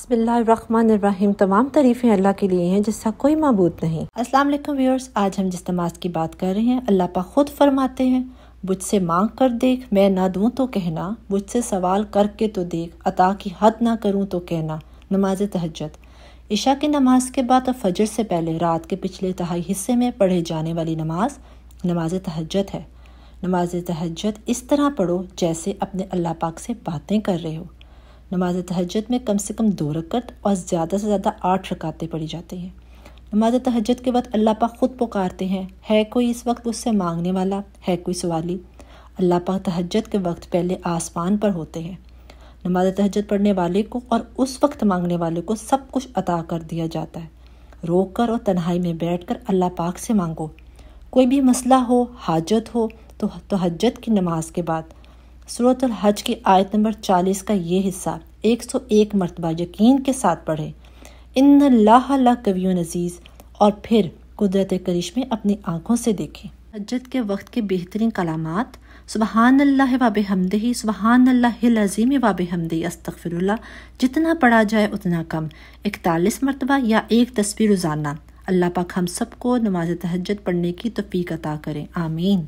बसमिल्लाम तमाम तरीफ़ें अल्लाह के लिए हैं जिसका कोई मबूद नहीं अस्सलाम वालेकुम व्यूअर्स आज हम जिस नमाज की बात कर रहे हैं अल्लाह पा खुद फरमाते हैं मुझसे मांग कर देख मैं ना दूँ तो कहना मुझसे सवाल करके तो देख अता की हद ना करूँ तो कहना नमाज तहजत ईशा की नमाज के बाद और फजर से पहले रात के पिछले तहाई हिस्से में पढ़े जाने वाली नमाज नमाज तहजत है नमाज तहजद इस तरह पढ़ो जैसे अपने अल्लाह पाक से बातें कर रहे हो नमाज तहजद में कम से कम दो रकत और ज़्यादा से ज़्यादा आठ रकातें पढ़ी जाती हैं नमाज तहजद के बाद अल्लाह पाक ख़ुद पुकारते हैं है कोई इस वक्त उससे मांगने वाला है कोई सवाली अल्लाह पाक तहजद के वक्त पहले आसमान पर होते हैं नमाज तहजद पढ़ने वाले को और उस वक्त मांगने वाले को सब कुछ अता कर दिया जाता है रोक कर और तन्हाई में बैठ कर अल्लाह पाक से मांगो कोई भी मसला हो हाजत हो तो तहजद की नमाज के बाद सूरत हज की आयत नंबर 40 का ये हिस्सा 101 मरतबा यकीन के साथ पढ़ें इन ला कवियों नजीज़ और फिर कुदरत करिश्मे अपनी आँखों से देखें हजत के वक्त के बेहतरीन कलामात सुबहान अल्लाह वाब हमदही सुबहान अल्लाजीम वाब हमदही अस्तफ़िरल्ला जितना पढ़ा जाए उतना कम इकतालीस मरतबा या एक तस्वीर रोज़ाना अल्लाह पाक हम सबको नमाज तहजद पढ़ने की तफीक अता करें आमीन